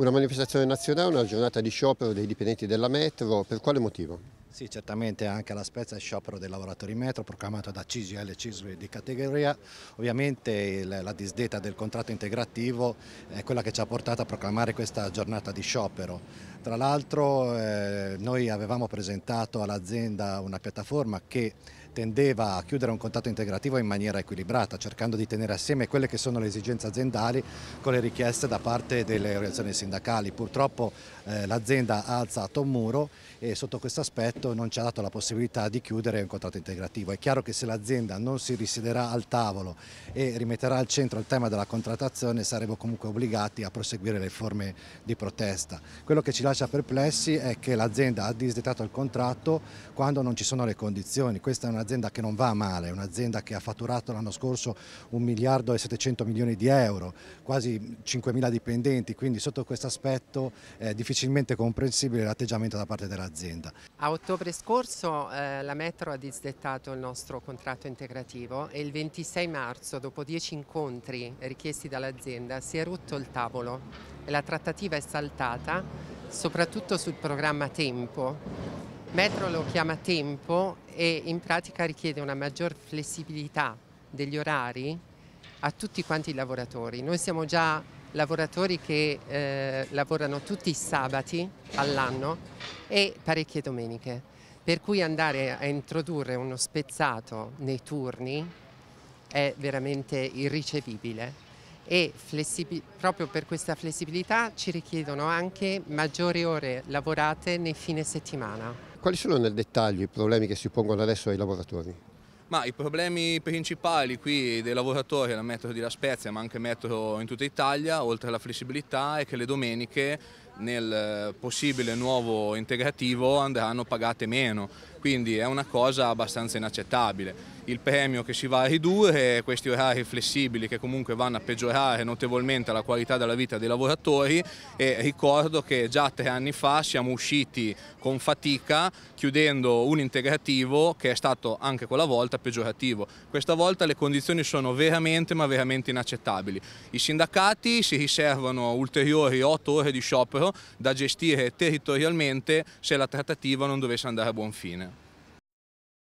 Una manifestazione nazionale, una giornata di sciopero dei dipendenti della metro, per quale motivo? Sì, certamente anche alla Spezia il sciopero dei lavoratori metro proclamato da CGL e CISL di categoria. Ovviamente il, la disdetta del contratto integrativo è quella che ci ha portato a proclamare questa giornata di sciopero. Tra l'altro eh, noi avevamo presentato all'azienda una piattaforma che tendeva a chiudere un contratto integrativo in maniera equilibrata, cercando di tenere assieme quelle che sono le esigenze aziendali con le richieste da parte delle organizzazioni sindacali. Purtroppo eh, l'azienda ha alzato un muro e sotto questo aspetto contratto non ci ha dato la possibilità di chiudere un contratto integrativo. È chiaro che se l'azienda non si risiederà al tavolo e rimetterà al centro il tema della contrattazione saremo comunque obbligati a proseguire le forme di protesta. Quello che ci lascia perplessi è che l'azienda ha disdettato il contratto quando non ci sono le condizioni. Questa è un'azienda che non va male, è un'azienda che ha fatturato l'anno scorso 1 miliardo e 700 milioni di euro, quasi 5 mila dipendenti, quindi sotto questo aspetto è difficilmente comprensibile l'atteggiamento da parte dell'azienda. Ottobre scorso eh, la metro ha disdettato il nostro contratto integrativo e il 26 marzo, dopo dieci incontri richiesti dall'azienda, si è rotto il tavolo e la trattativa è saltata, soprattutto sul programma Tempo. Metro lo chiama Tempo e in pratica richiede una maggior flessibilità degli orari a tutti quanti i lavoratori. Noi siamo già lavoratori che eh, lavorano tutti i sabati all'anno e parecchie domeniche, per cui andare a introdurre uno spezzato nei turni è veramente irricevibile e proprio per questa flessibilità ci richiedono anche maggiori ore lavorate nei fine settimana. Quali sono nel dettaglio i problemi che si pongono adesso ai lavoratori? Ma i problemi principali qui dei lavoratori al metro di La Spezia, ma anche metro in tutta Italia, oltre alla flessibilità, è che le domeniche nel possibile nuovo integrativo andranno pagate meno quindi è una cosa abbastanza inaccettabile. Il premio che si va a ridurre, questi orari flessibili che comunque vanno a peggiorare notevolmente la qualità della vita dei lavoratori e ricordo che già tre anni fa siamo usciti con fatica chiudendo un integrativo che è stato anche quella volta peggiorativo. Questa volta le condizioni sono veramente ma veramente inaccettabili. I sindacati si riservano ulteriori otto ore di sciopero da gestire territorialmente se la trattativa non dovesse andare a buon fine.